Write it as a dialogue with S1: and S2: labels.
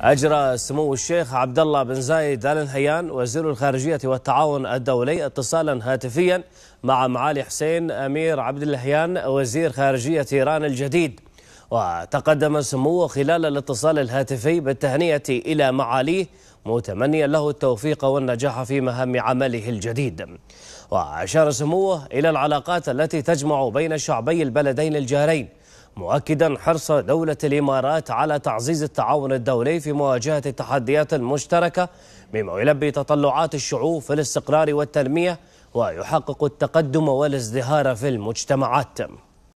S1: أجرى سمو الشيخ عبد الله بن زايد آل نهيان وزير الخارجية والتعاون الدولي اتصالا هاتفيا مع معالي حسين أمير عبد اللهيان وزير خارجية إيران الجديد وتقدم سموه خلال الاتصال الهاتفي بالتهنئة إلى معاليه متمنيا له التوفيق والنجاح في مهام عمله الجديد وأشار سموه إلى العلاقات التي تجمع بين شعبي البلدين الجارين مؤكدا حرص دولة الإمارات على تعزيز التعاون الدولي في مواجهة التحديات المشتركة مما يلبي تطلعات الشعوب في الاستقرار والتنمية ويحقق التقدم والازدهار في المجتمعات